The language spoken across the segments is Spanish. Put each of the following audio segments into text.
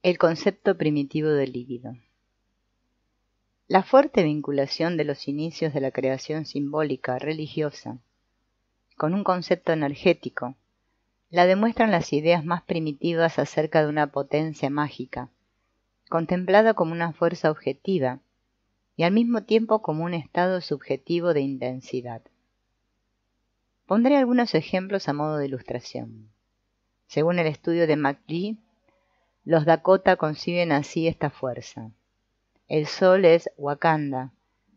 El concepto primitivo del líquido. La fuerte vinculación de los inicios de la creación simbólica religiosa con un concepto energético la demuestran las ideas más primitivas acerca de una potencia mágica, contemplada como una fuerza objetiva y al mismo tiempo como un estado subjetivo de intensidad. Pondré algunos ejemplos a modo de ilustración. Según el estudio de McGee los Dakota conciben así esta fuerza. El sol es Wakanda.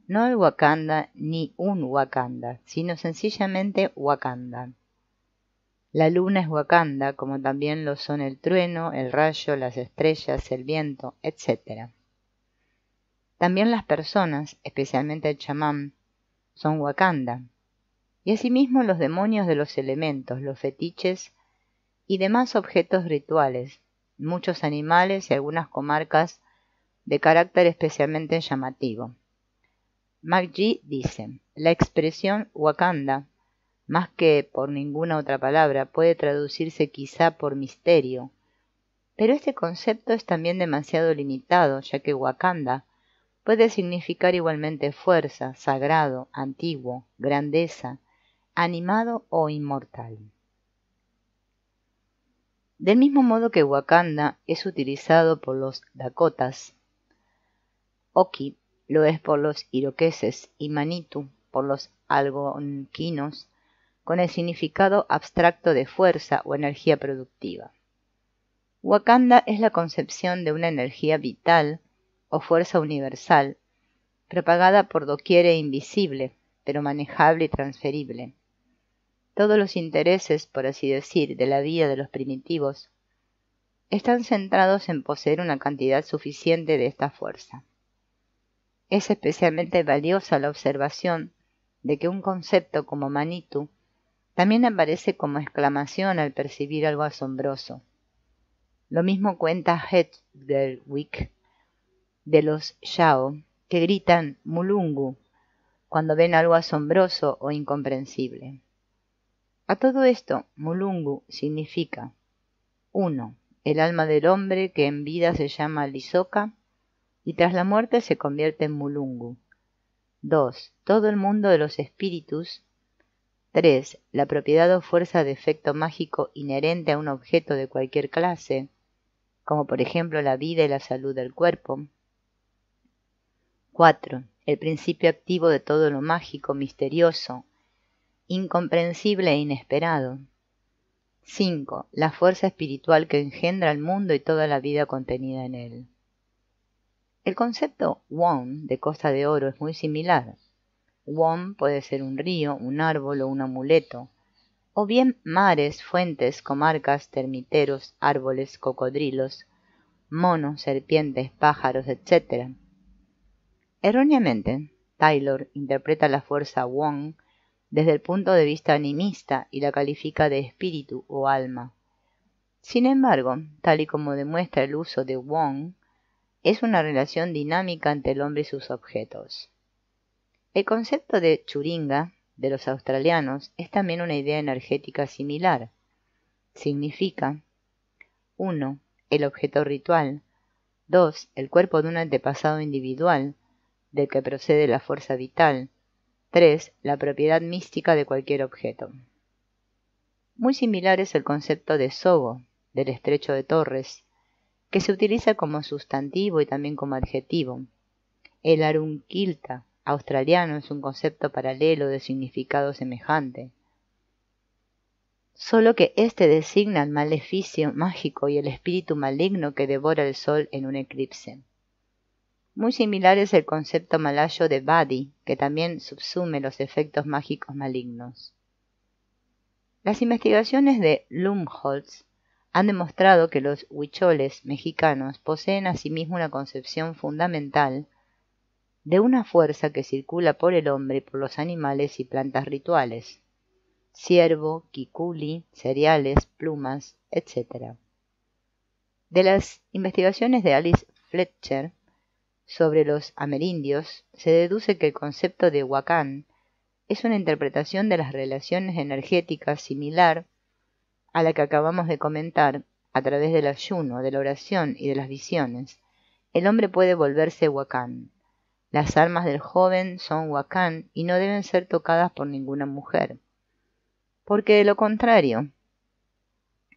No el Wakanda ni un Wakanda, sino sencillamente Wakanda. La luna es Wakanda, como también lo son el trueno, el rayo, las estrellas, el viento, etc. También las personas, especialmente el chamán, son Wakanda. Y asimismo los demonios de los elementos, los fetiches y demás objetos rituales, muchos animales y algunas comarcas de carácter especialmente llamativo. McGee dice, la expresión Wakanda, más que por ninguna otra palabra, puede traducirse quizá por misterio, pero este concepto es también demasiado limitado, ya que Wakanda puede significar igualmente fuerza, sagrado, antiguo, grandeza, animado o inmortal. Del mismo modo que Wakanda es utilizado por los Dakotas, Oki lo es por los iroqueses y Manitu por los algonquinos, con el significado abstracto de fuerza o energía productiva. Wakanda es la concepción de una energía vital o fuerza universal, propagada por doquier e invisible, pero manejable y transferible todos los intereses, por así decir, de la vida de los primitivos, están centrados en poseer una cantidad suficiente de esta fuerza. Es especialmente valiosa la observación de que un concepto como Manitu también aparece como exclamación al percibir algo asombroso. Lo mismo cuenta Hedderwick de los Yao, que gritan Mulungu cuando ven algo asombroso o incomprensible. A todo esto, Mulungu significa 1. El alma del hombre que en vida se llama Lisoka y tras la muerte se convierte en Mulungu. 2. Todo el mundo de los espíritus. 3. La propiedad o fuerza de efecto mágico inherente a un objeto de cualquier clase, como por ejemplo la vida y la salud del cuerpo. 4. El principio activo de todo lo mágico, misterioso, incomprensible e inesperado. 5. La fuerza espiritual que engendra el mundo y toda la vida contenida en él. El concepto Wong de Costa de Oro es muy similar. Wong puede ser un río, un árbol o un amuleto, o bien mares, fuentes, comarcas, termiteros, árboles, cocodrilos, monos, serpientes, pájaros, etc. Erróneamente, Taylor interpreta la fuerza Wong desde el punto de vista animista y la califica de espíritu o alma. Sin embargo, tal y como demuestra el uso de Wong, es una relación dinámica entre el hombre y sus objetos. El concepto de churinga de los australianos es también una idea energética similar. Significa 1. El objeto ritual 2. El cuerpo de un antepasado individual del que procede la fuerza vital 3. La propiedad mística de cualquier objeto. Muy similar es el concepto de sogo, del estrecho de Torres, que se utiliza como sustantivo y también como adjetivo. El arunquilta australiano es un concepto paralelo de significado semejante, solo que éste designa el maleficio mágico y el espíritu maligno que devora el sol en un eclipse. Muy similar es el concepto malayo de badi, que también subsume los efectos mágicos malignos. Las investigaciones de Lumholtz han demostrado que los huicholes mexicanos poseen asimismo una concepción fundamental de una fuerza que circula por el hombre por los animales y plantas rituales, ciervo, kikuli, cereales, plumas, etc. De las investigaciones de Alice Fletcher, sobre los amerindios, se deduce que el concepto de Huacán es una interpretación de las relaciones energéticas similar a la que acabamos de comentar a través del ayuno, de la oración y de las visiones. El hombre puede volverse Huacán. Las almas del joven son Huacán y no deben ser tocadas por ninguna mujer. Porque de lo contrario,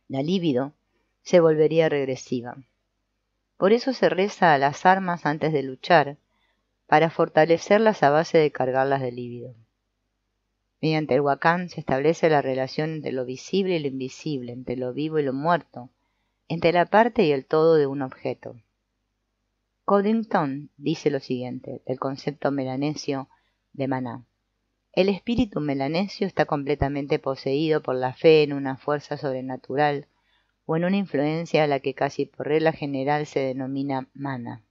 la libido se volvería regresiva. Por eso se reza a las armas antes de luchar, para fortalecerlas a base de cargarlas de líbido. Mediante el Huacán se establece la relación entre lo visible y lo invisible, entre lo vivo y lo muerto, entre la parte y el todo de un objeto. Codington dice lo siguiente del concepto melanesio de Maná. El espíritu melanesio está completamente poseído por la fe en una fuerza sobrenatural o en una influencia a la que casi por regla general se denomina mana.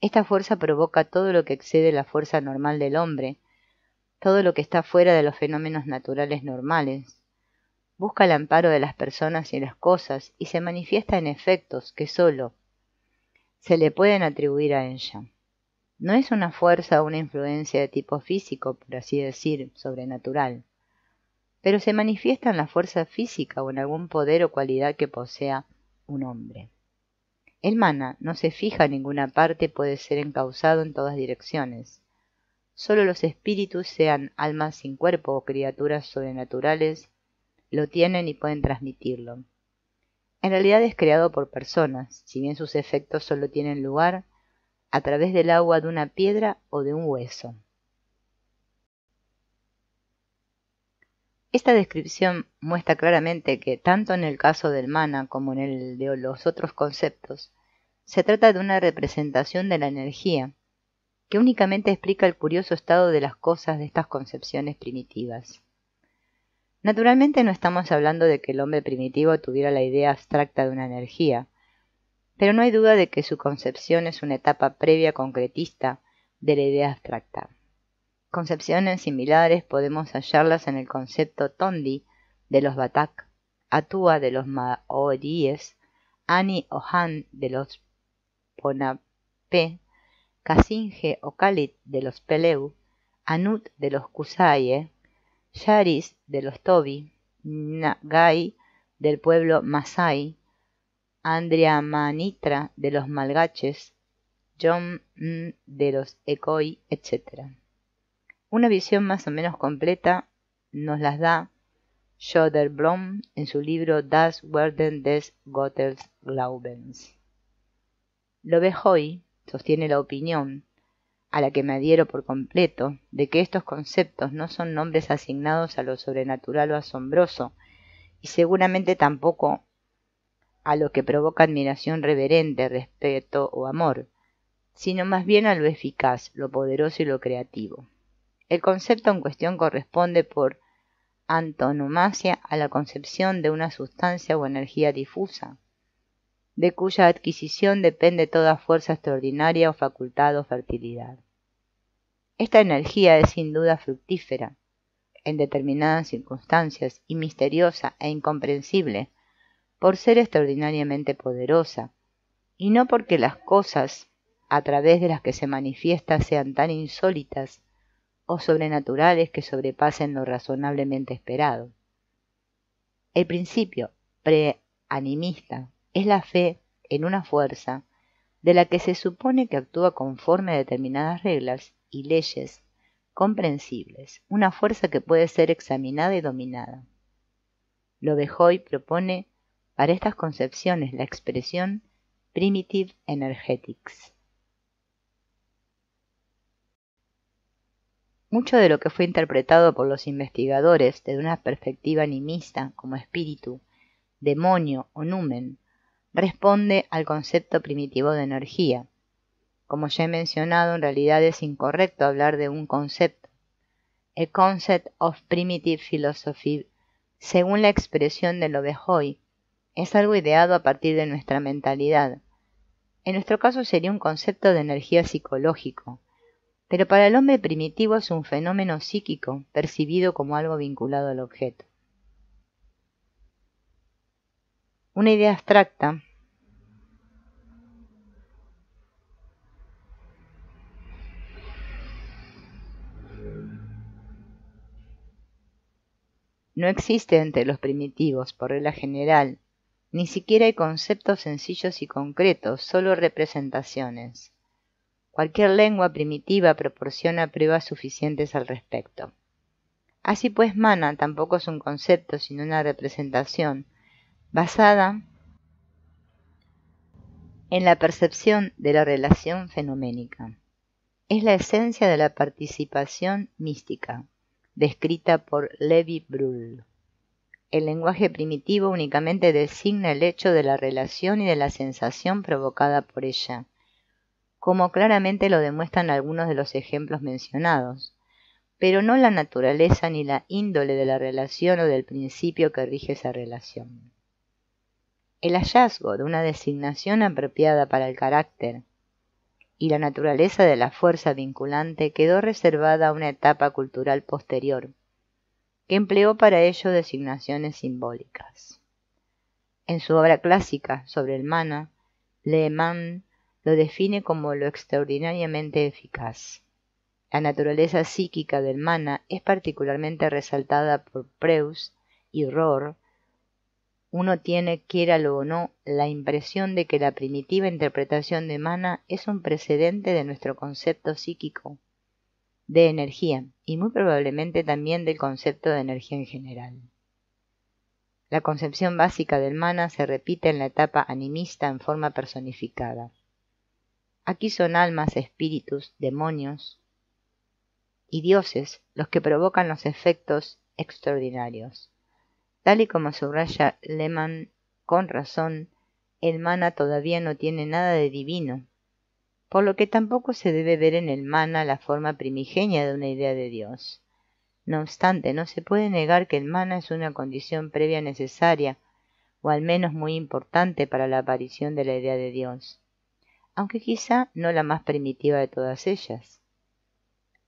Esta fuerza provoca todo lo que excede la fuerza normal del hombre, todo lo que está fuera de los fenómenos naturales normales. Busca el amparo de las personas y las cosas y se manifiesta en efectos que sólo se le pueden atribuir a ella. No es una fuerza o una influencia de tipo físico, por así decir, sobrenatural pero se manifiesta en la fuerza física o en algún poder o cualidad que posea un hombre. El mana no se fija en ninguna parte, y puede ser encauzado en todas direcciones. Solo los espíritus, sean almas sin cuerpo o criaturas sobrenaturales, lo tienen y pueden transmitirlo. En realidad es creado por personas, si bien sus efectos solo tienen lugar a través del agua de una piedra o de un hueso. Esta descripción muestra claramente que tanto en el caso del mana como en el de los otros conceptos, se trata de una representación de la energía, que únicamente explica el curioso estado de las cosas de estas concepciones primitivas. Naturalmente no estamos hablando de que el hombre primitivo tuviera la idea abstracta de una energía, pero no hay duda de que su concepción es una etapa previa concretista de la idea abstracta. Concepciones similares podemos hallarlas en el concepto tondi de los batak, atua de los maoríes, ani o han de los Ponape, casinge o Kalit, de los peleu, anut de los kusaye, yaris de los tobi, nagai del pueblo masai, andriamanitra de los malgaches, yom de los ekoi, etc. Una visión más o menos completa nos las da Schoderblom en su libro Das Werden des Gottes Glaubens. hoy sostiene la opinión, a la que me adhiero por completo, de que estos conceptos no son nombres asignados a lo sobrenatural o asombroso, y seguramente tampoco a lo que provoca admiración reverente, respeto o amor, sino más bien a lo eficaz, lo poderoso y lo creativo. El concepto en cuestión corresponde por antonomasia a la concepción de una sustancia o energía difusa, de cuya adquisición depende toda fuerza extraordinaria o facultad o fertilidad. Esta energía es sin duda fructífera, en determinadas circunstancias, y misteriosa e incomprensible, por ser extraordinariamente poderosa, y no porque las cosas a través de las que se manifiesta sean tan insólitas o sobrenaturales que sobrepasen lo razonablemente esperado. El principio preanimista es la fe en una fuerza de la que se supone que actúa conforme a determinadas reglas y leyes comprensibles, una fuerza que puede ser examinada y dominada. Lobejoy propone para estas concepciones la expresión primitive energetics. Mucho de lo que fue interpretado por los investigadores desde una perspectiva animista como espíritu, demonio o numen, responde al concepto primitivo de energía. Como ya he mencionado, en realidad es incorrecto hablar de un concepto. El concept of primitive philosophy, según la expresión de Hoy, es algo ideado a partir de nuestra mentalidad. En nuestro caso sería un concepto de energía psicológico, pero para el hombre primitivo es un fenómeno psíquico percibido como algo vinculado al objeto. Una idea abstracta no existe entre los primitivos por regla general, ni siquiera hay conceptos sencillos y concretos, solo representaciones. Cualquier lengua primitiva proporciona pruebas suficientes al respecto. Así pues, mana tampoco es un concepto, sino una representación basada en la percepción de la relación fenoménica. Es la esencia de la participación mística, descrita por Levi Brull. El lenguaje primitivo únicamente designa el hecho de la relación y de la sensación provocada por ella, como claramente lo demuestran algunos de los ejemplos mencionados, pero no la naturaleza ni la índole de la relación o del principio que rige esa relación. El hallazgo de una designación apropiada para el carácter y la naturaleza de la fuerza vinculante quedó reservada a una etapa cultural posterior, que empleó para ello designaciones simbólicas. En su obra clásica sobre el mana, Le lo define como lo extraordinariamente eficaz. La naturaleza psíquica del mana es particularmente resaltada por Preuss y Rohr. Uno tiene, lo o no, la impresión de que la primitiva interpretación de mana es un precedente de nuestro concepto psíquico de energía y muy probablemente también del concepto de energía en general. La concepción básica del mana se repite en la etapa animista en forma personificada. Aquí son almas, espíritus, demonios y dioses los que provocan los efectos extraordinarios. Tal y como subraya Lehmann con razón, el mana todavía no tiene nada de divino, por lo que tampoco se debe ver en el mana la forma primigenia de una idea de Dios. No obstante, no se puede negar que el mana es una condición previa necesaria, o al menos muy importante para la aparición de la idea de Dios aunque quizá no la más primitiva de todas ellas.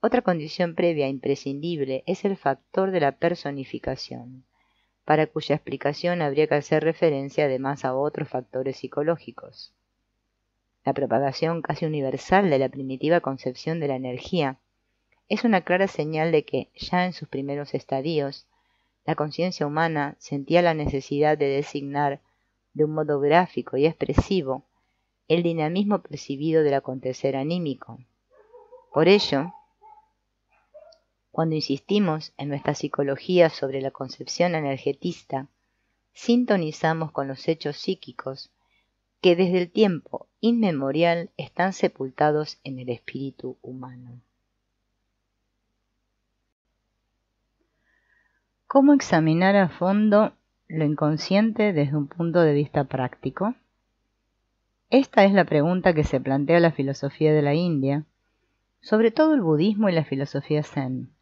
Otra condición previa imprescindible es el factor de la personificación, para cuya explicación habría que hacer referencia además a otros factores psicológicos. La propagación casi universal de la primitiva concepción de la energía es una clara señal de que, ya en sus primeros estadios, la conciencia humana sentía la necesidad de designar, de un modo gráfico y expresivo, el dinamismo percibido del acontecer anímico. Por ello, cuando insistimos en nuestra psicología sobre la concepción energetista, sintonizamos con los hechos psíquicos que desde el tiempo inmemorial están sepultados en el espíritu humano. ¿Cómo examinar a fondo lo inconsciente desde un punto de vista práctico? Esta es la pregunta que se plantea la filosofía de la India, sobre todo el budismo y la filosofía zen,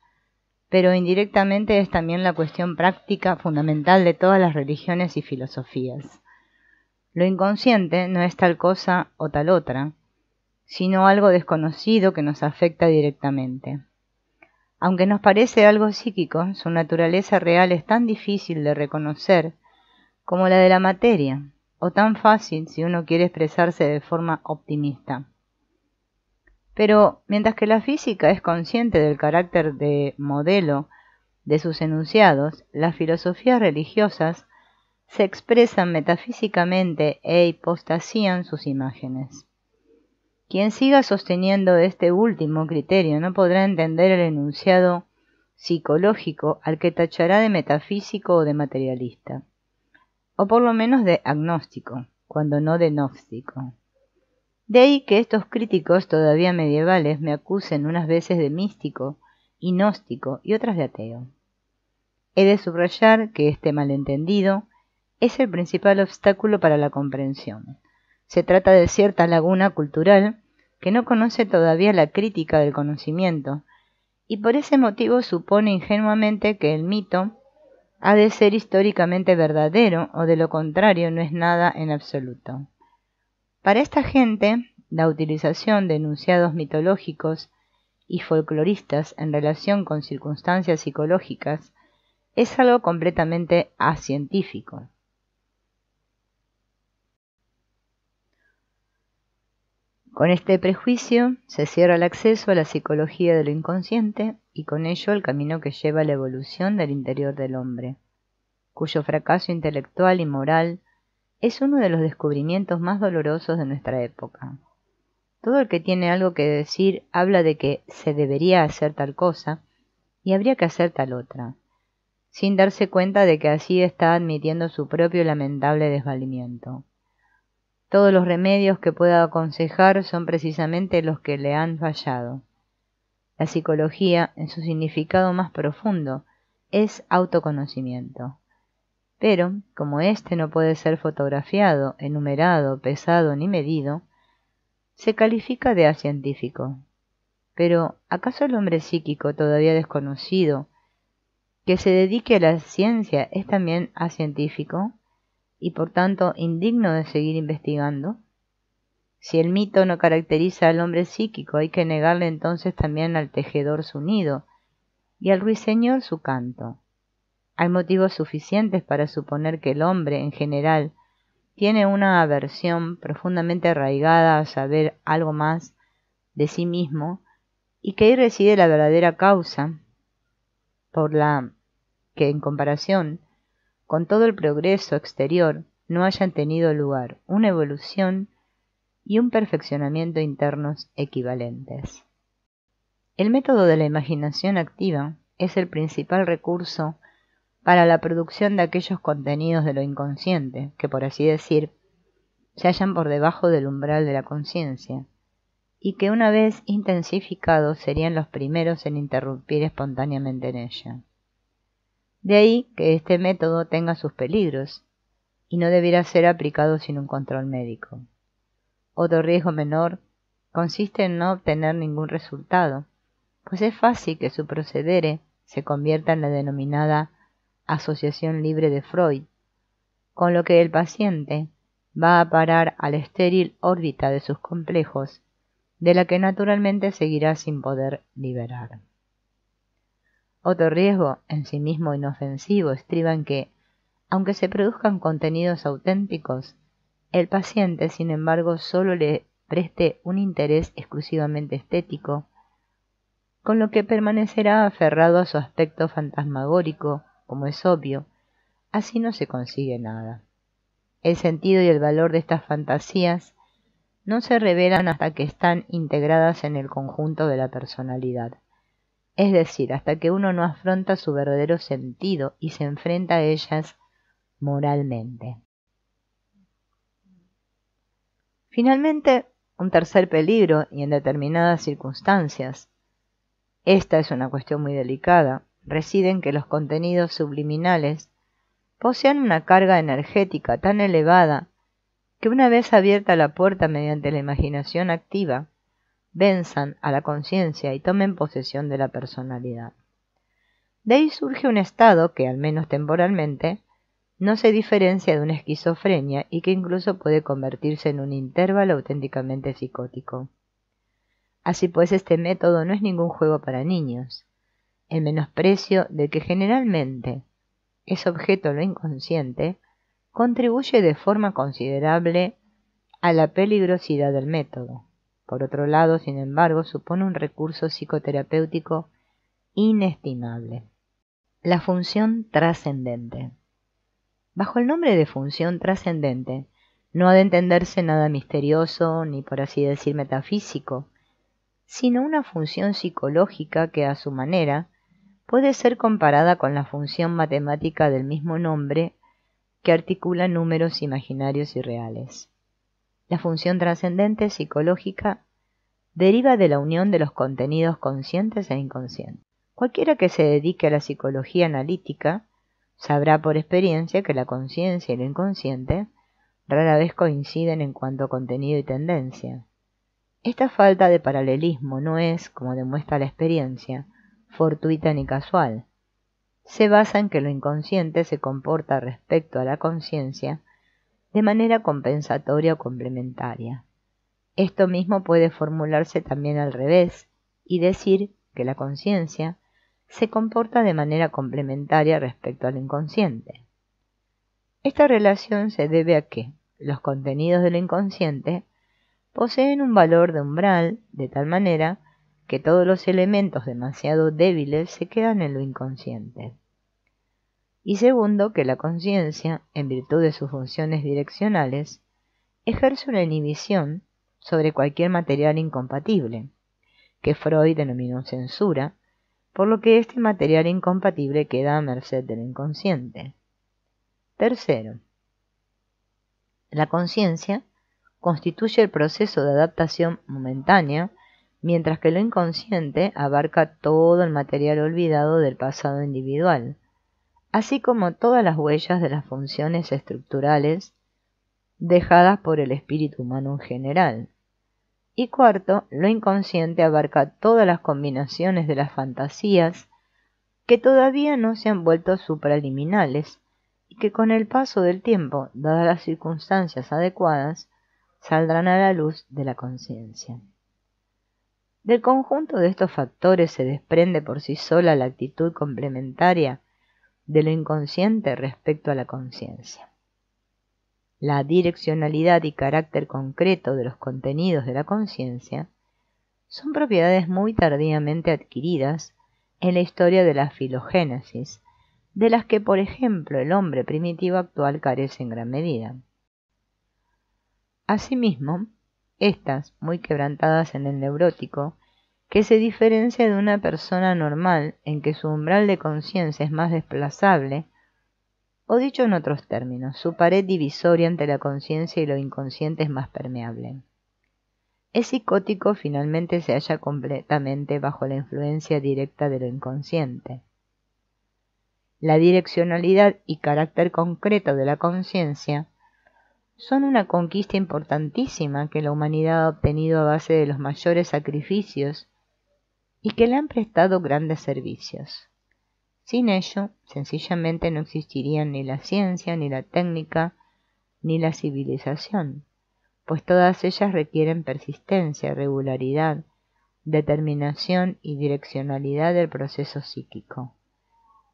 pero indirectamente es también la cuestión práctica fundamental de todas las religiones y filosofías. Lo inconsciente no es tal cosa o tal otra, sino algo desconocido que nos afecta directamente. Aunque nos parece algo psíquico, su naturaleza real es tan difícil de reconocer como la de la materia, o tan fácil si uno quiere expresarse de forma optimista. Pero mientras que la física es consciente del carácter de modelo de sus enunciados, las filosofías religiosas se expresan metafísicamente e hipostasían sus imágenes. Quien siga sosteniendo este último criterio no podrá entender el enunciado psicológico al que tachará de metafísico o de materialista o por lo menos de agnóstico, cuando no de gnóstico. De ahí que estos críticos todavía medievales me acusen unas veces de místico y gnóstico y otras de ateo. He de subrayar que este malentendido es el principal obstáculo para la comprensión. Se trata de cierta laguna cultural que no conoce todavía la crítica del conocimiento y por ese motivo supone ingenuamente que el mito ha de ser históricamente verdadero o de lo contrario no es nada en absoluto. Para esta gente, la utilización de enunciados mitológicos y folcloristas en relación con circunstancias psicológicas es algo completamente acientífico. Con este prejuicio se cierra el acceso a la psicología de lo inconsciente y con ello el camino que lleva a la evolución del interior del hombre, cuyo fracaso intelectual y moral es uno de los descubrimientos más dolorosos de nuestra época. Todo el que tiene algo que decir habla de que se debería hacer tal cosa y habría que hacer tal otra, sin darse cuenta de que así está admitiendo su propio lamentable desvalimiento. Todos los remedios que pueda aconsejar son precisamente los que le han fallado. La psicología, en su significado más profundo, es autoconocimiento. Pero, como éste no puede ser fotografiado, enumerado, pesado ni medido, se califica de acientífico. Pero, ¿acaso el hombre psíquico todavía desconocido que se dedique a la ciencia es también acientífico y por tanto indigno de seguir investigando? Si el mito no caracteriza al hombre psíquico, hay que negarle entonces también al tejedor su nido y al ruiseñor su canto. Hay motivos suficientes para suponer que el hombre, en general, tiene una aversión profundamente arraigada a saber algo más de sí mismo y que ahí reside la verdadera causa por la que, en comparación con todo el progreso exterior, no hayan tenido lugar una evolución y un perfeccionamiento internos equivalentes. El método de la imaginación activa es el principal recurso para la producción de aquellos contenidos de lo inconsciente que, por así decir, se hallan por debajo del umbral de la conciencia, y que una vez intensificados serían los primeros en interrumpir espontáneamente en ella. De ahí que este método tenga sus peligros y no debiera ser aplicado sin un control médico otro riesgo menor, consiste en no obtener ningún resultado, pues es fácil que su procedere se convierta en la denominada asociación libre de Freud, con lo que el paciente va a parar a la estéril órbita de sus complejos, de la que naturalmente seguirá sin poder liberar. Otro riesgo, en sí mismo inofensivo, estriba en que, aunque se produzcan contenidos auténticos, el paciente, sin embargo, solo le preste un interés exclusivamente estético, con lo que permanecerá aferrado a su aspecto fantasmagórico, como es obvio. Así no se consigue nada. El sentido y el valor de estas fantasías no se revelan hasta que están integradas en el conjunto de la personalidad, es decir, hasta que uno no afronta su verdadero sentido y se enfrenta a ellas moralmente. Finalmente, un tercer peligro y en determinadas circunstancias. Esta es una cuestión muy delicada. Reside en que los contenidos subliminales posean una carga energética tan elevada que una vez abierta la puerta mediante la imaginación activa, venzan a la conciencia y tomen posesión de la personalidad. De ahí surge un estado que, al menos temporalmente, no se diferencia de una esquizofrenia y que incluso puede convertirse en un intervalo auténticamente psicótico. Así pues, este método no es ningún juego para niños, en menosprecio de que generalmente es objeto lo inconsciente, contribuye de forma considerable a la peligrosidad del método. Por otro lado, sin embargo, supone un recurso psicoterapéutico inestimable. La función trascendente bajo el nombre de función trascendente, no ha de entenderse nada misterioso ni por así decir metafísico, sino una función psicológica que a su manera puede ser comparada con la función matemática del mismo nombre que articula números imaginarios y reales. La función trascendente psicológica deriva de la unión de los contenidos conscientes e inconscientes. Cualquiera que se dedique a la psicología analítica Sabrá por experiencia que la conciencia y lo inconsciente rara vez coinciden en cuanto a contenido y tendencia. Esta falta de paralelismo no es, como demuestra la experiencia, fortuita ni casual. Se basa en que lo inconsciente se comporta respecto a la conciencia de manera compensatoria o complementaria. Esto mismo puede formularse también al revés y decir que la conciencia se comporta de manera complementaria respecto al inconsciente. Esta relación se debe a que los contenidos del inconsciente poseen un valor de umbral de tal manera que todos los elementos demasiado débiles se quedan en lo inconsciente. Y segundo, que la conciencia, en virtud de sus funciones direccionales, ejerce una inhibición sobre cualquier material incompatible, que Freud denominó censura, por lo que este material incompatible queda a merced del inconsciente. Tercero, la conciencia constituye el proceso de adaptación momentánea, mientras que lo inconsciente abarca todo el material olvidado del pasado individual, así como todas las huellas de las funciones estructurales dejadas por el espíritu humano en general. Y cuarto, lo inconsciente abarca todas las combinaciones de las fantasías que todavía no se han vuelto supraliminales y que con el paso del tiempo, dadas las circunstancias adecuadas, saldrán a la luz de la conciencia. Del conjunto de estos factores se desprende por sí sola la actitud complementaria de lo inconsciente respecto a la conciencia la direccionalidad y carácter concreto de los contenidos de la conciencia, son propiedades muy tardíamente adquiridas en la historia de la filogénesis, de las que, por ejemplo, el hombre primitivo actual carece en gran medida. Asimismo, estas, muy quebrantadas en el neurótico, que se diferencia de una persona normal en que su umbral de conciencia es más desplazable o dicho en otros términos, su pared divisoria entre la conciencia y lo inconsciente es más permeable. El psicótico finalmente se halla completamente bajo la influencia directa de lo inconsciente. La direccionalidad y carácter concreto de la conciencia son una conquista importantísima que la humanidad ha obtenido a base de los mayores sacrificios y que le han prestado grandes servicios. Sin ello, sencillamente no existirían ni la ciencia, ni la técnica, ni la civilización, pues todas ellas requieren persistencia, regularidad, determinación y direccionalidad del proceso psíquico.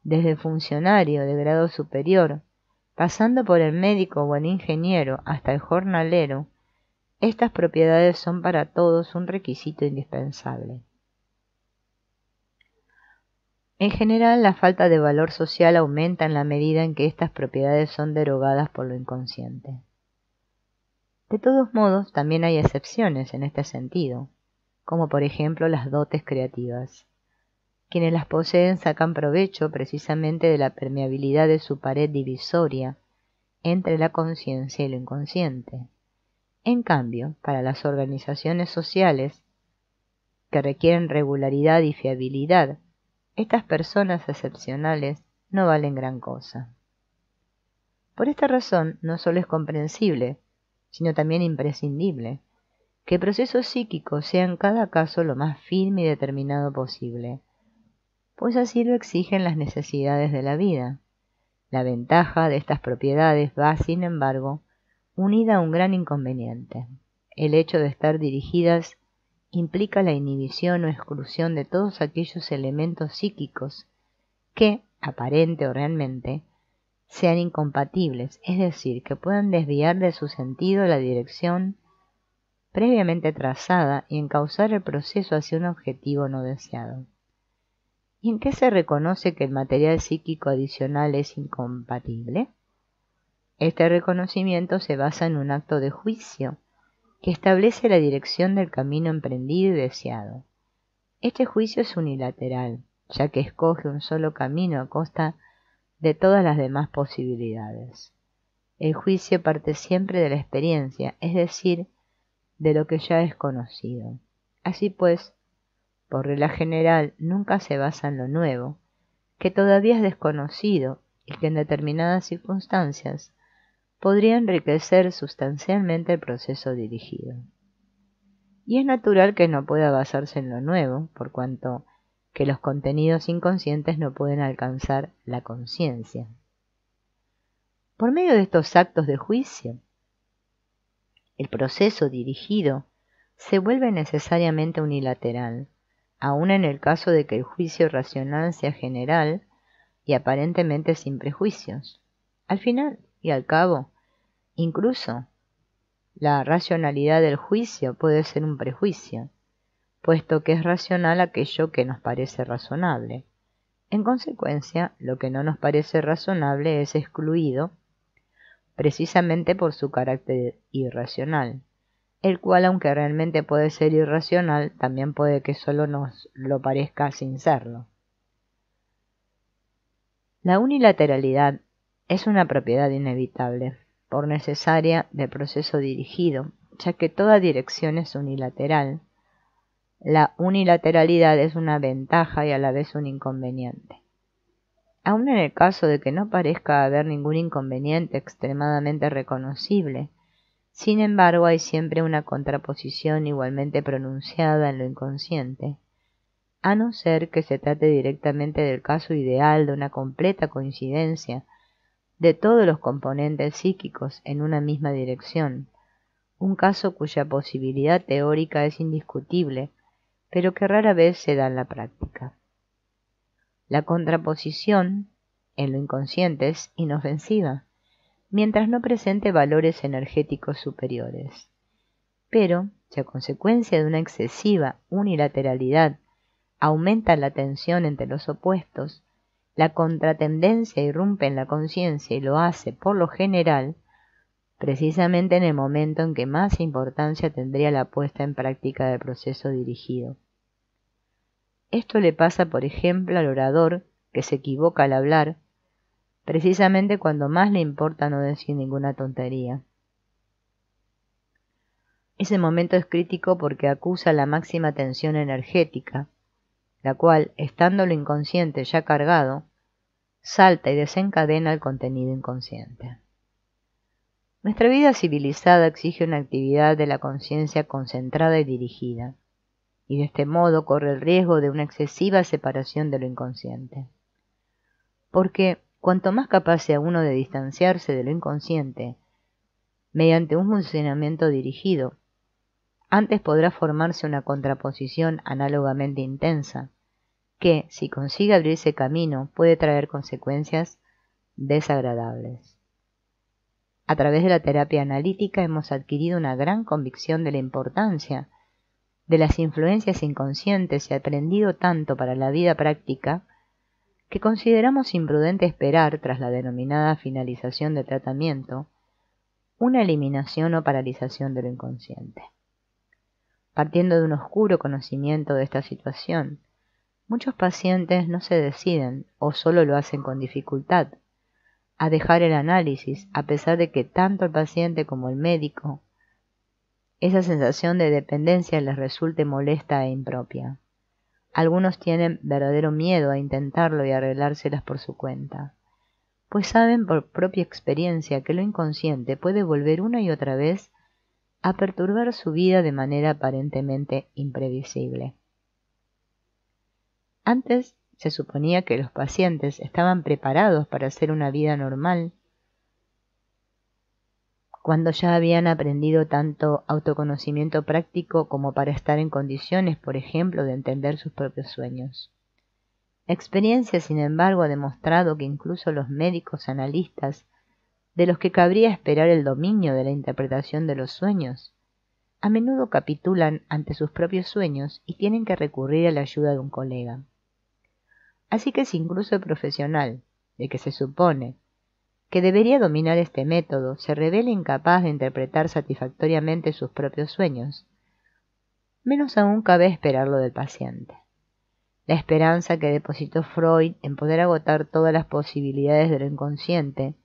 Desde funcionario de grado superior, pasando por el médico o el ingeniero hasta el jornalero, estas propiedades son para todos un requisito indispensable. En general, la falta de valor social aumenta en la medida en que estas propiedades son derogadas por lo inconsciente. De todos modos, también hay excepciones en este sentido, como por ejemplo las dotes creativas. Quienes las poseen sacan provecho precisamente de la permeabilidad de su pared divisoria entre la conciencia y lo inconsciente. En cambio, para las organizaciones sociales, que requieren regularidad y fiabilidad estas personas excepcionales no valen gran cosa. Por esta razón no solo es comprensible, sino también imprescindible, que procesos proceso psíquico en cada caso lo más firme y determinado posible, pues así lo exigen las necesidades de la vida. La ventaja de estas propiedades va, sin embargo, unida a un gran inconveniente, el hecho de estar dirigidas implica la inhibición o exclusión de todos aquellos elementos psíquicos que, aparente o realmente, sean incompatibles, es decir, que puedan desviar de su sentido la dirección previamente trazada y encauzar el proceso hacia un objetivo no deseado. ¿Y en qué se reconoce que el material psíquico adicional es incompatible? Este reconocimiento se basa en un acto de juicio que establece la dirección del camino emprendido y deseado. Este juicio es unilateral, ya que escoge un solo camino a costa de todas las demás posibilidades. El juicio parte siempre de la experiencia, es decir, de lo que ya es conocido. Así pues, por regla general, nunca se basa en lo nuevo, que todavía es desconocido y que en determinadas circunstancias podría enriquecer sustancialmente el proceso dirigido. Y es natural que no pueda basarse en lo nuevo, por cuanto que los contenidos inconscientes no pueden alcanzar la conciencia. Por medio de estos actos de juicio, el proceso dirigido se vuelve necesariamente unilateral, aun en el caso de que el juicio racional sea general y aparentemente sin prejuicios. Al final, y al cabo, incluso la racionalidad del juicio puede ser un prejuicio, puesto que es racional aquello que nos parece razonable. En consecuencia, lo que no nos parece razonable es excluido precisamente por su carácter irracional, el cual aunque realmente puede ser irracional, también puede que solo nos lo parezca sin serlo. La unilateralidad es una propiedad inevitable, por necesaria de proceso dirigido, ya que toda dirección es unilateral. La unilateralidad es una ventaja y a la vez un inconveniente. Aun en el caso de que no parezca haber ningún inconveniente extremadamente reconocible, sin embargo hay siempre una contraposición igualmente pronunciada en lo inconsciente, a no ser que se trate directamente del caso ideal de una completa coincidencia de todos los componentes psíquicos en una misma dirección, un caso cuya posibilidad teórica es indiscutible, pero que rara vez se da en la práctica. La contraposición, en lo inconsciente, es inofensiva, mientras no presente valores energéticos superiores. Pero, si a consecuencia de una excesiva unilateralidad aumenta la tensión entre los opuestos, la contratendencia irrumpe en la conciencia y lo hace, por lo general, precisamente en el momento en que más importancia tendría la puesta en práctica del proceso dirigido. Esto le pasa, por ejemplo, al orador que se equivoca al hablar, precisamente cuando más le importa no decir ninguna tontería. Ese momento es crítico porque acusa la máxima tensión energética, la cual, estando lo inconsciente ya cargado, salta y desencadena el contenido inconsciente. Nuestra vida civilizada exige una actividad de la conciencia concentrada y dirigida, y de este modo corre el riesgo de una excesiva separación de lo inconsciente. Porque cuanto más capaz sea uno de distanciarse de lo inconsciente, mediante un funcionamiento dirigido, antes podrá formarse una contraposición análogamente intensa, que, si consigue abrirse camino, puede traer consecuencias desagradables. A través de la terapia analítica hemos adquirido una gran convicción de la importancia de las influencias inconscientes y aprendido tanto para la vida práctica que consideramos imprudente esperar, tras la denominada finalización de tratamiento, una eliminación o paralización de lo inconsciente. Partiendo de un oscuro conocimiento de esta situación, muchos pacientes no se deciden o solo lo hacen con dificultad a dejar el análisis, a pesar de que tanto el paciente como el médico esa sensación de dependencia les resulte molesta e impropia. Algunos tienen verdadero miedo a intentarlo y arreglárselas por su cuenta, pues saben por propia experiencia que lo inconsciente puede volver una y otra vez a perturbar su vida de manera aparentemente imprevisible. Antes se suponía que los pacientes estaban preparados para hacer una vida normal cuando ya habían aprendido tanto autoconocimiento práctico como para estar en condiciones, por ejemplo, de entender sus propios sueños. experiencia, sin embargo, ha demostrado que incluso los médicos analistas, de los que cabría esperar el dominio de la interpretación de los sueños, a menudo capitulan ante sus propios sueños y tienen que recurrir a la ayuda de un colega. Así que si incluso el profesional, de que se supone que debería dominar este método, se revela incapaz de interpretar satisfactoriamente sus propios sueños, menos aún cabe esperarlo del paciente. La esperanza que depositó Freud en poder agotar todas las posibilidades del inconsciente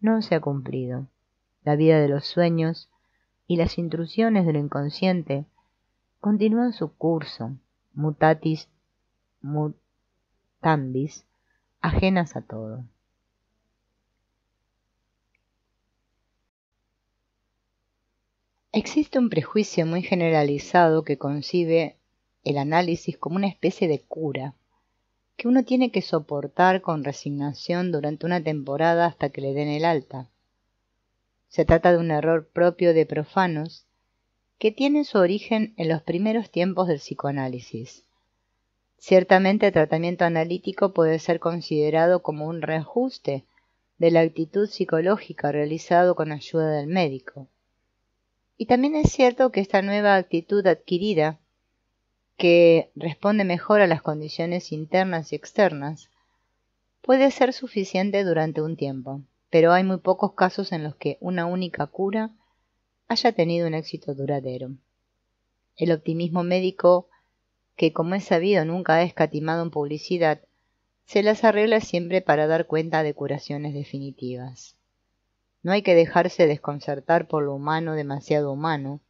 no se ha cumplido. La vida de los sueños y las intrusiones del inconsciente continúan su curso, mutatis mut tambis, ajenas a todo. Existe un prejuicio muy generalizado que concibe el análisis como una especie de cura, que uno tiene que soportar con resignación durante una temporada hasta que le den el alta. Se trata de un error propio de profanos que tiene su origen en los primeros tiempos del psicoanálisis. Ciertamente el tratamiento analítico puede ser considerado como un reajuste de la actitud psicológica realizado con ayuda del médico. Y también es cierto que esta nueva actitud adquirida, que responde mejor a las condiciones internas y externas, puede ser suficiente durante un tiempo, pero hay muy pocos casos en los que una única cura haya tenido un éxito duradero. El optimismo médico que como es sabido nunca ha escatimado en publicidad, se las arregla siempre para dar cuenta de curaciones definitivas. No hay que dejarse desconcertar por lo humano demasiado humano,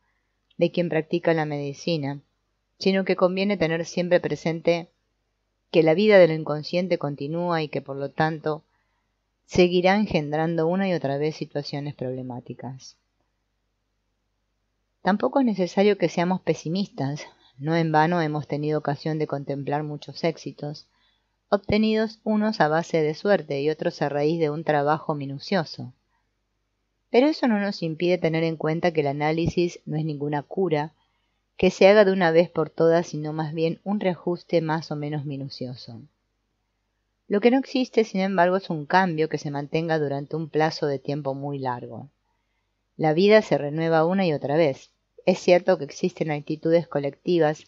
de quien practica la medicina, sino que conviene tener siempre presente que la vida del inconsciente continúa y que por lo tanto seguirá engendrando una y otra vez situaciones problemáticas. Tampoco es necesario que seamos pesimistas no en vano hemos tenido ocasión de contemplar muchos éxitos, obtenidos unos a base de suerte y otros a raíz de un trabajo minucioso. Pero eso no nos impide tener en cuenta que el análisis no es ninguna cura, que se haga de una vez por todas, sino más bien un reajuste más o menos minucioso. Lo que no existe, sin embargo, es un cambio que se mantenga durante un plazo de tiempo muy largo. La vida se renueva una y otra vez, es cierto que existen actitudes colectivas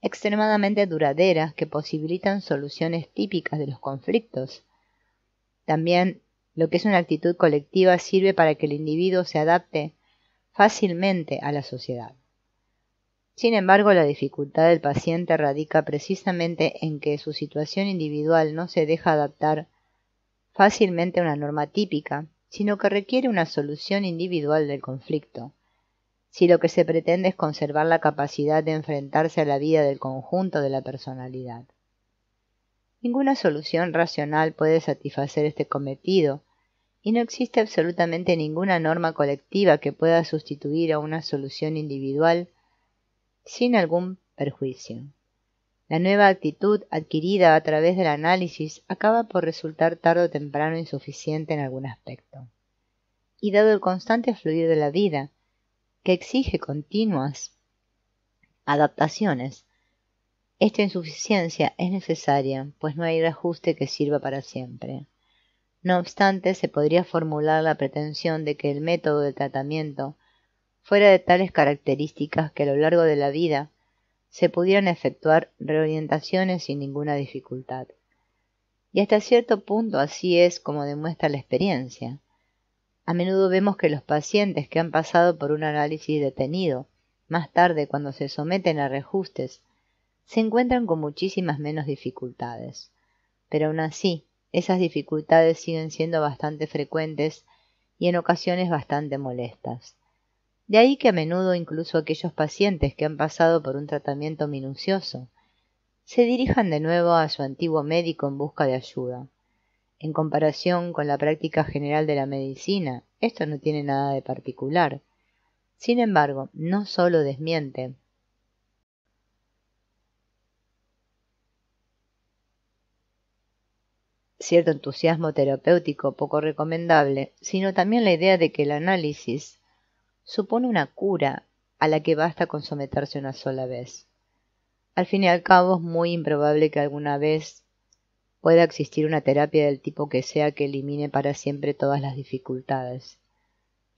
extremadamente duraderas que posibilitan soluciones típicas de los conflictos. También lo que es una actitud colectiva sirve para que el individuo se adapte fácilmente a la sociedad. Sin embargo, la dificultad del paciente radica precisamente en que su situación individual no se deja adaptar fácilmente a una norma típica, sino que requiere una solución individual del conflicto, si lo que se pretende es conservar la capacidad de enfrentarse a la vida del conjunto de la personalidad. Ninguna solución racional puede satisfacer este cometido, y no existe absolutamente ninguna norma colectiva que pueda sustituir a una solución individual sin algún perjuicio. La nueva actitud adquirida a través del análisis acaba por resultar tarde o temprano insuficiente en algún aspecto. Y dado el constante fluir de la vida, que exige continuas adaptaciones. Esta insuficiencia es necesaria, pues no hay reajuste que sirva para siempre. No obstante, se podría formular la pretensión de que el método de tratamiento fuera de tales características que a lo largo de la vida se pudieran efectuar reorientaciones sin ninguna dificultad. Y hasta cierto punto así es como demuestra la experiencia. A menudo vemos que los pacientes que han pasado por un análisis detenido, más tarde cuando se someten a reajustes, se encuentran con muchísimas menos dificultades. Pero aún así, esas dificultades siguen siendo bastante frecuentes y en ocasiones bastante molestas. De ahí que a menudo incluso aquellos pacientes que han pasado por un tratamiento minucioso se dirijan de nuevo a su antiguo médico en busca de ayuda en comparación con la práctica general de la medicina. Esto no tiene nada de particular. Sin embargo, no solo desmiente cierto entusiasmo terapéutico poco recomendable, sino también la idea de que el análisis supone una cura a la que basta con someterse una sola vez. Al fin y al cabo es muy improbable que alguna vez pueda existir una terapia del tipo que sea que elimine para siempre todas las dificultades.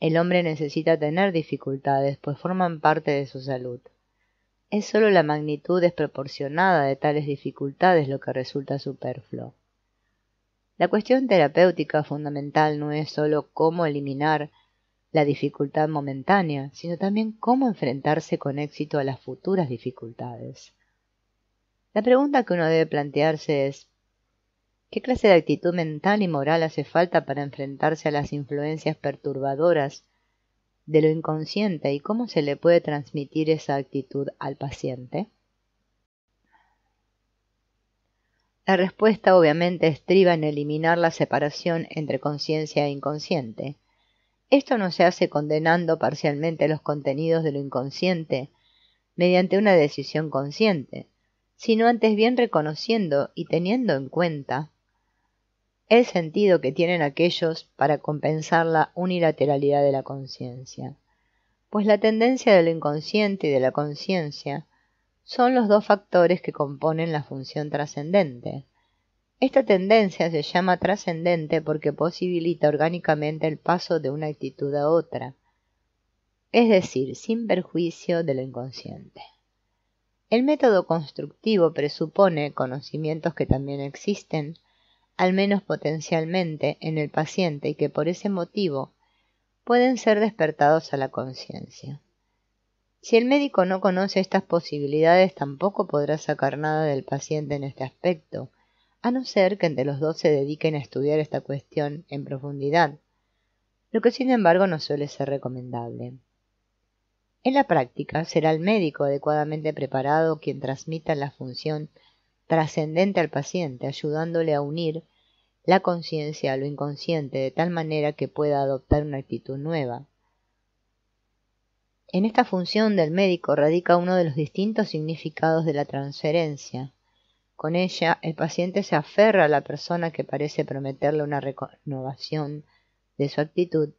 El hombre necesita tener dificultades, pues forman parte de su salud. Es sólo la magnitud desproporcionada de tales dificultades lo que resulta superfluo. La cuestión terapéutica fundamental no es sólo cómo eliminar la dificultad momentánea, sino también cómo enfrentarse con éxito a las futuras dificultades. La pregunta que uno debe plantearse es ¿Qué clase de actitud mental y moral hace falta para enfrentarse a las influencias perturbadoras de lo inconsciente y cómo se le puede transmitir esa actitud al paciente? La respuesta obviamente estriba en eliminar la separación entre conciencia e inconsciente. Esto no se hace condenando parcialmente los contenidos de lo inconsciente mediante una decisión consciente, sino antes bien reconociendo y teniendo en cuenta el sentido que tienen aquellos para compensar la unilateralidad de la conciencia. Pues la tendencia del inconsciente y de la conciencia son los dos factores que componen la función trascendente. Esta tendencia se llama trascendente porque posibilita orgánicamente el paso de una actitud a otra, es decir, sin perjuicio de lo inconsciente. El método constructivo presupone conocimientos que también existen, al menos potencialmente, en el paciente y que por ese motivo pueden ser despertados a la conciencia. Si el médico no conoce estas posibilidades, tampoco podrá sacar nada del paciente en este aspecto, a no ser que entre los dos se dediquen a estudiar esta cuestión en profundidad, lo que sin embargo no suele ser recomendable. En la práctica será el médico adecuadamente preparado quien transmita la función trascendente al paciente, ayudándole a unir la conciencia a lo inconsciente de tal manera que pueda adoptar una actitud nueva. En esta función del médico radica uno de los distintos significados de la transferencia. Con ella, el paciente se aferra a la persona que parece prometerle una renovación de su actitud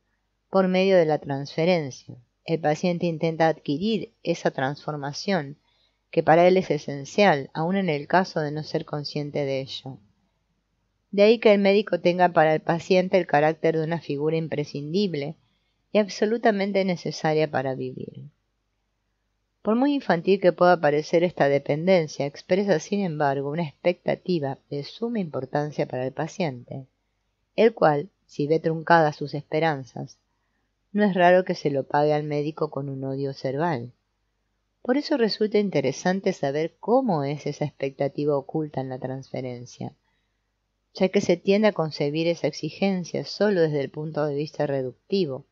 por medio de la transferencia. El paciente intenta adquirir esa transformación que para él es esencial, aun en el caso de no ser consciente de ello. De ahí que el médico tenga para el paciente el carácter de una figura imprescindible y absolutamente necesaria para vivir. Por muy infantil que pueda parecer esta dependencia, expresa sin embargo una expectativa de suma importancia para el paciente, el cual, si ve truncadas sus esperanzas, no es raro que se lo pague al médico con un odio cerval. Por eso resulta interesante saber cómo es esa expectativa oculta en la transferencia, ya que se tiende a concebir esa exigencia solo desde el punto de vista reductivo,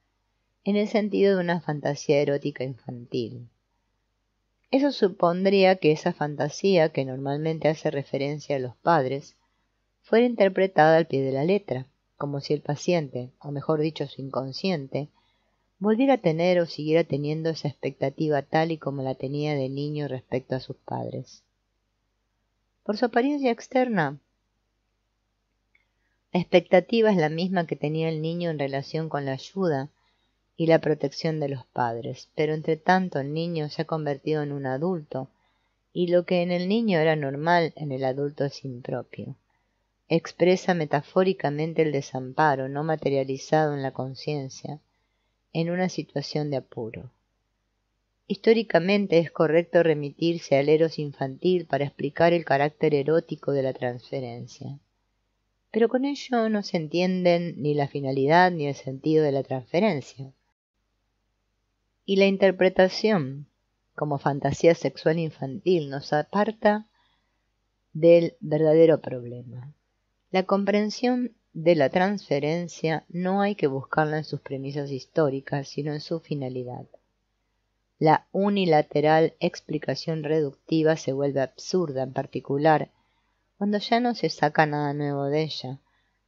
en el sentido de una fantasía erótica infantil. Eso supondría que esa fantasía, que normalmente hace referencia a los padres, fuera interpretada al pie de la letra, como si el paciente, o mejor dicho su inconsciente, volviera a tener o siguiera teniendo esa expectativa tal y como la tenía de niño respecto a sus padres. Por su apariencia externa, la expectativa es la misma que tenía el niño en relación con la ayuda y la protección de los padres, pero entre tanto el niño se ha convertido en un adulto, y lo que en el niño era normal en el adulto es impropio. Expresa metafóricamente el desamparo no materializado en la conciencia, en una situación de apuro. Históricamente es correcto remitirse al eros infantil para explicar el carácter erótico de la transferencia. Pero con ello no se entienden ni la finalidad ni el sentido de la transferencia. Y la interpretación como fantasía sexual infantil nos aparta del verdadero problema, la comprensión de la transferencia no hay que buscarla en sus premisas históricas, sino en su finalidad. La unilateral explicación reductiva se vuelve absurda en particular cuando ya no se saca nada nuevo de ella,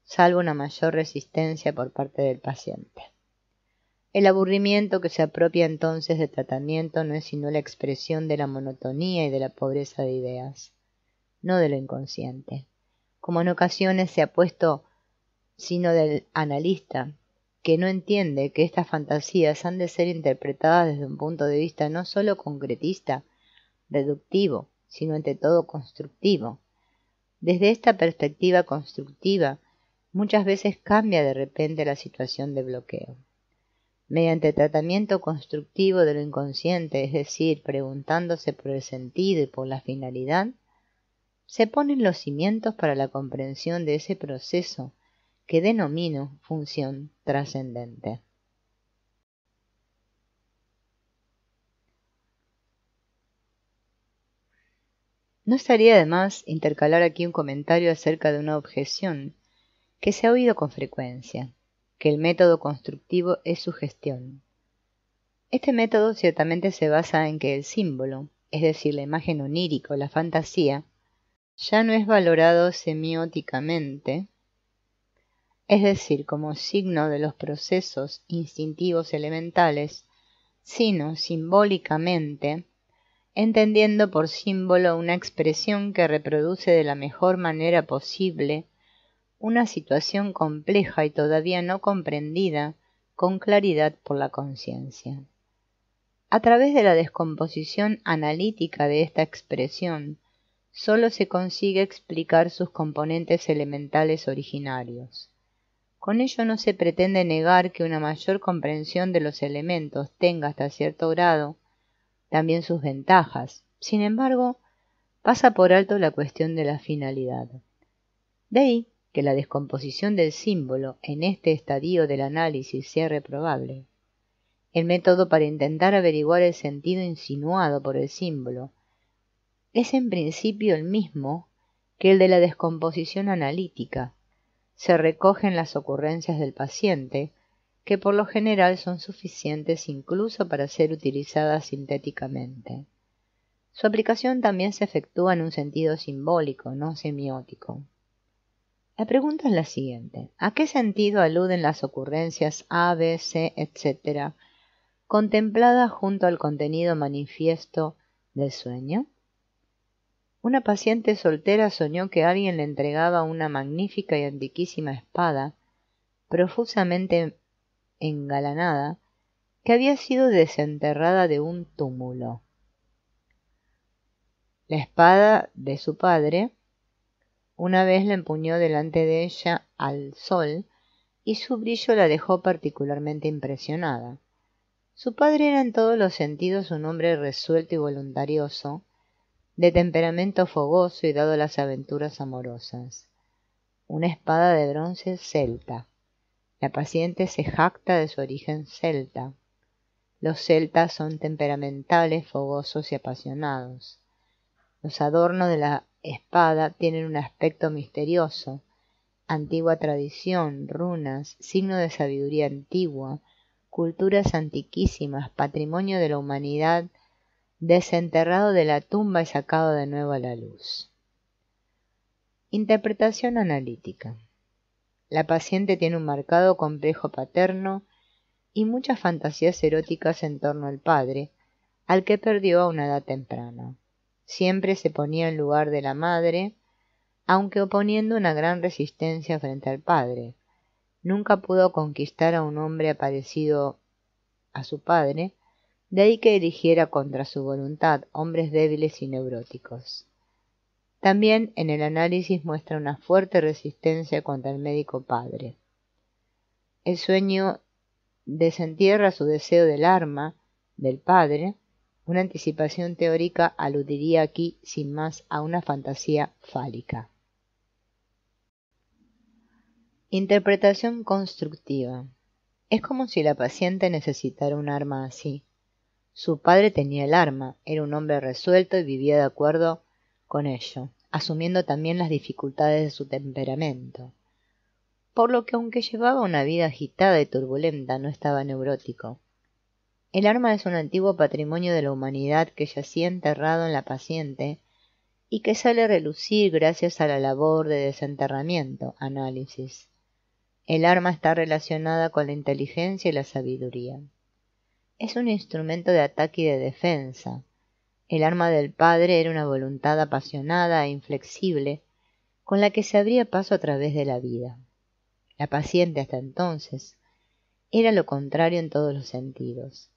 salvo una mayor resistencia por parte del paciente. El aburrimiento que se apropia entonces de tratamiento no es sino la expresión de la monotonía y de la pobreza de ideas, no de lo inconsciente, como en ocasiones se ha puesto sino del analista, que no entiende que estas fantasías han de ser interpretadas desde un punto de vista no sólo concretista, reductivo, sino ante todo constructivo. Desde esta perspectiva constructiva, muchas veces cambia de repente la situación de bloqueo. Mediante tratamiento constructivo de lo inconsciente, es decir, preguntándose por el sentido y por la finalidad, se ponen los cimientos para la comprensión de ese proceso que denomino función trascendente. No estaría de más intercalar aquí un comentario acerca de una objeción que se ha oído con frecuencia, que el método constructivo es su gestión. Este método ciertamente se basa en que el símbolo, es decir, la imagen onírica o la fantasía, ya no es valorado semióticamente, es decir, como signo de los procesos instintivos elementales, sino simbólicamente, entendiendo por símbolo una expresión que reproduce de la mejor manera posible una situación compleja y todavía no comprendida con claridad por la conciencia. A través de la descomposición analítica de esta expresión, sólo se consigue explicar sus componentes elementales originarios. Con ello no se pretende negar que una mayor comprensión de los elementos tenga hasta cierto grado también sus ventajas. Sin embargo, pasa por alto la cuestión de la finalidad. De ahí que la descomposición del símbolo en este estadio del análisis sea reprobable. El método para intentar averiguar el sentido insinuado por el símbolo es en principio el mismo que el de la descomposición analítica, se recogen las ocurrencias del paciente, que por lo general son suficientes incluso para ser utilizadas sintéticamente. Su aplicación también se efectúa en un sentido simbólico, no semiótico. La pregunta es la siguiente. ¿A qué sentido aluden las ocurrencias A, B, C, etc., contempladas junto al contenido manifiesto del sueño? Una paciente soltera soñó que alguien le entregaba una magnífica y antiquísima espada, profusamente engalanada, que había sido desenterrada de un túmulo. La espada de su padre una vez la empuñó delante de ella al sol y su brillo la dejó particularmente impresionada. Su padre era en todos los sentidos un hombre resuelto y voluntarioso, de temperamento fogoso y dado a las aventuras amorosas. Una espada de bronce celta. La paciente se jacta de su origen celta. Los celtas son temperamentales, fogosos y apasionados. Los adornos de la espada tienen un aspecto misterioso, antigua tradición, runas, signo de sabiduría antigua, culturas antiquísimas, patrimonio de la humanidad desenterrado de la tumba y sacado de nuevo a la luz. Interpretación analítica. La paciente tiene un marcado complejo paterno y muchas fantasías eróticas en torno al padre, al que perdió a una edad temprana. Siempre se ponía en lugar de la madre, aunque oponiendo una gran resistencia frente al padre. Nunca pudo conquistar a un hombre parecido a su padre, de ahí que eligiera contra su voluntad hombres débiles y neuróticos. También en el análisis muestra una fuerte resistencia contra el médico padre. El sueño desentierra su deseo del arma, del padre, una anticipación teórica aludiría aquí sin más a una fantasía fálica. Interpretación constructiva. Es como si la paciente necesitara un arma así, su padre tenía el arma, era un hombre resuelto y vivía de acuerdo con ello, asumiendo también las dificultades de su temperamento. Por lo que aunque llevaba una vida agitada y turbulenta, no estaba neurótico. El arma es un antiguo patrimonio de la humanidad que yacía enterrado en la paciente y que sale a relucir gracias a la labor de desenterramiento, análisis. El arma está relacionada con la inteligencia y la sabiduría es un instrumento de ataque y de defensa. El arma del padre era una voluntad apasionada e inflexible, con la que se abría paso a través de la vida. La paciente hasta entonces era lo contrario en todos los sentidos.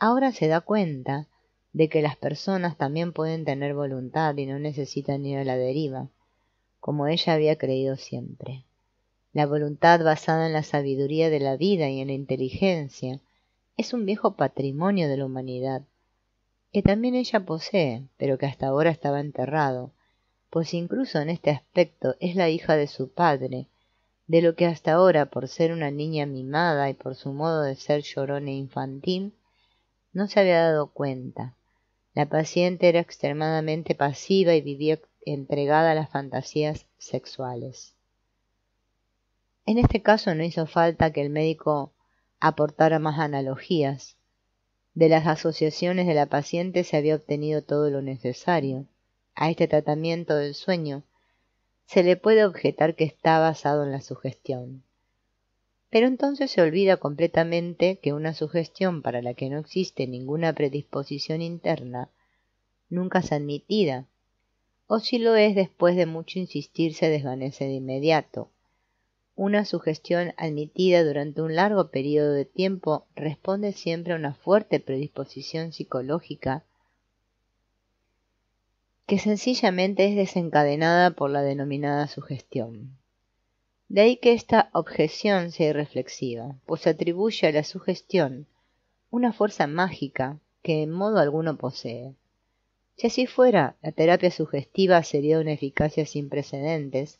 Ahora se da cuenta de que las personas también pueden tener voluntad y no necesitan ir a la deriva, como ella había creído siempre. La voluntad basada en la sabiduría de la vida y en la inteligencia, es un viejo patrimonio de la humanidad, que también ella posee, pero que hasta ahora estaba enterrado, pues incluso en este aspecto es la hija de su padre, de lo que hasta ahora, por ser una niña mimada y por su modo de ser llorón e infantil, no se había dado cuenta. La paciente era extremadamente pasiva y vivía entregada a las fantasías sexuales. En este caso no hizo falta que el médico aportara más analogías. De las asociaciones de la paciente se había obtenido todo lo necesario. A este tratamiento del sueño se le puede objetar que está basado en la sugestión. Pero entonces se olvida completamente que una sugestión para la que no existe ninguna predisposición interna nunca es admitida, o si lo es después de mucho insistir se desvanece de inmediato, una sugestión admitida durante un largo periodo de tiempo responde siempre a una fuerte predisposición psicológica que sencillamente es desencadenada por la denominada sugestión. De ahí que esta objeción sea irreflexiva, pues atribuye a la sugestión una fuerza mágica que en modo alguno posee. Si así fuera, la terapia sugestiva sería de una eficacia sin precedentes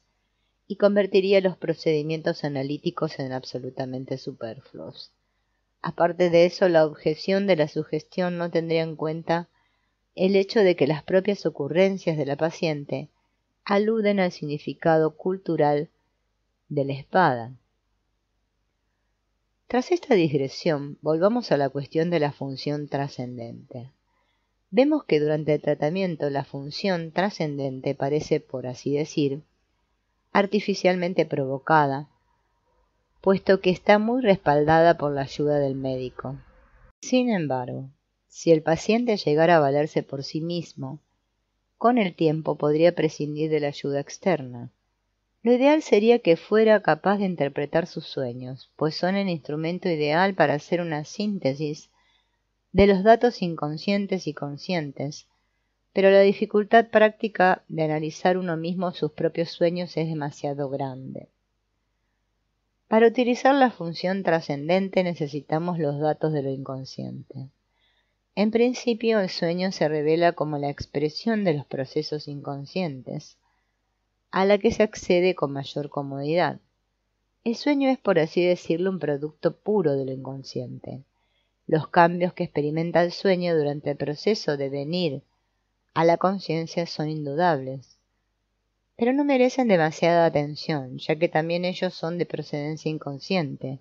y convertiría los procedimientos analíticos en absolutamente superfluos. Aparte de eso, la objeción de la sugestión no tendría en cuenta el hecho de que las propias ocurrencias de la paciente aluden al significado cultural de la espada. Tras esta digresión, volvamos a la cuestión de la función trascendente. Vemos que durante el tratamiento la función trascendente parece, por así decir, artificialmente provocada, puesto que está muy respaldada por la ayuda del médico. Sin embargo, si el paciente llegara a valerse por sí mismo, con el tiempo podría prescindir de la ayuda externa. Lo ideal sería que fuera capaz de interpretar sus sueños, pues son el instrumento ideal para hacer una síntesis de los datos inconscientes y conscientes pero la dificultad práctica de analizar uno mismo sus propios sueños es demasiado grande. Para utilizar la función trascendente necesitamos los datos de lo inconsciente. En principio el sueño se revela como la expresión de los procesos inconscientes, a la que se accede con mayor comodidad. El sueño es, por así decirlo, un producto puro de lo inconsciente. Los cambios que experimenta el sueño durante el proceso de venir a la conciencia son indudables, pero no merecen demasiada atención, ya que también ellos son de procedencia inconsciente,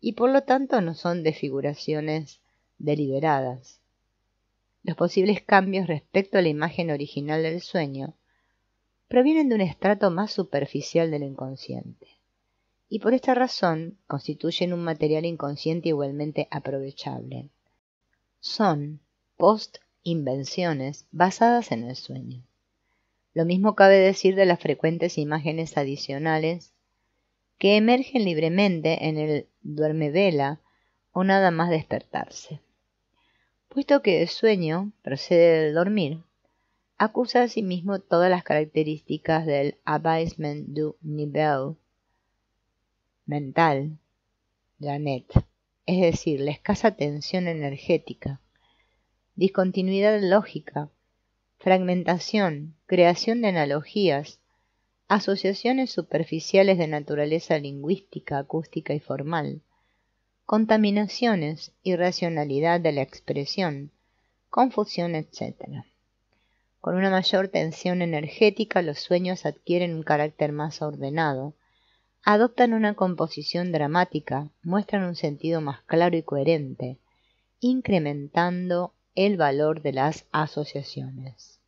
y por lo tanto no son de figuraciones deliberadas. Los posibles cambios respecto a la imagen original del sueño provienen de un estrato más superficial del inconsciente, y por esta razón constituyen un material inconsciente igualmente aprovechable. Son post invenciones basadas en el sueño. Lo mismo cabe decir de las frecuentes imágenes adicionales que emergen libremente en el duerme vela o nada más despertarse. Puesto que el sueño procede del dormir, acusa asimismo sí todas las características del abasement du niveau mental, Janet, es decir, la escasa tensión energética, discontinuidad lógica, fragmentación, creación de analogías, asociaciones superficiales de naturaleza lingüística, acústica y formal, contaminaciones, irracionalidad de la expresión, confusión, etc. Con una mayor tensión energética los sueños adquieren un carácter más ordenado, adoptan una composición dramática, muestran un sentido más claro y coherente, incrementando el valor de las asociaciones.